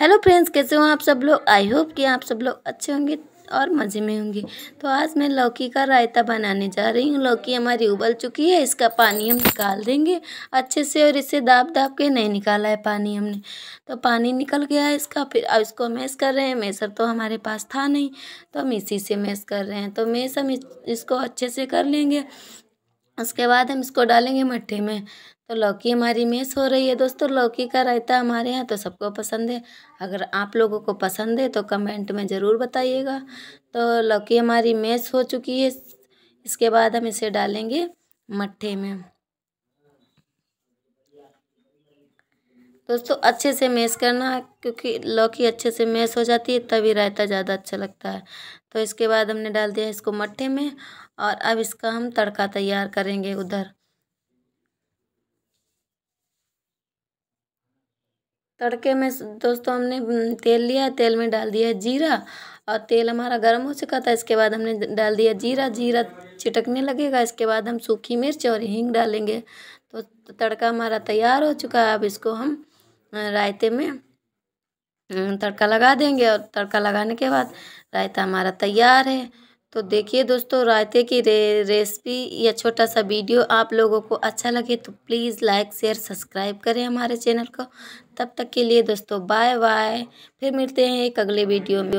hello friends कैसे हो आप सब लोग आई होप कि आप सब लोग अच्छे होंगे और मज़े में होंगे तो आज मैं लौकी का रायता बनाने जा रही हूँ लौकी हमारी उबल चुकी है इसका पानी हम निकाल देंगे अच्छे से और इसे दाब दाब के नहीं निकाला है पानी हमने तो पानी निकल गया है इसका फिर अब इसको मैस कर रहे हैं मैसर तो हमारे पास था नहीं तो हम इसी से मैस कर रहे हैं तो मैस हम इसको अच्छे से कर लेंगे उसके बाद हम इसको डालेंगे मट्ठे में तो लौकी हमारी मेस हो रही है दोस्तों लौकी का रायता हमारे यहाँ तो सबको पसंद है अगर आप लोगों को पसंद है तो कमेंट में ज़रूर बताइएगा तो लौकी हमारी मेस हो चुकी है इसके बाद हम इसे डालेंगे मट्ठे में दोस्तों अच्छे से मैश करना है क्योंकि लौकी अच्छे से मैश हो जाती है तभी रायता ज़्यादा अच्छा लगता है तो इसके बाद हमने डाल दिया इसको मट्ठे में और अब इसका हम तड़का तैयार करेंगे उधर तड़के में दोस्तों हमने तेल लिया तेल में डाल दिया जीरा और तेल हमारा गर्म हो चुका था इसके बाद हमने डाल दिया जीरा जीरा छिटकने लगेगा इसके बाद हम सूखी मिर्च और हींग डालेंगे तो तड़का हमारा तैयार हो चुका है अब इसको हम रायते में हम्म, तड़का लगा देंगे और तड़का लगाने के बाद रायता हमारा तैयार है तो देखिए दोस्तों रायते की रे रेसिपी या छोटा सा वीडियो आप लोगों को अच्छा लगे तो प्लीज़ लाइक शेयर सब्सक्राइब करें हमारे चैनल को तब तक के लिए दोस्तों बाय बाय फिर मिलते हैं एक अगले वीडियो में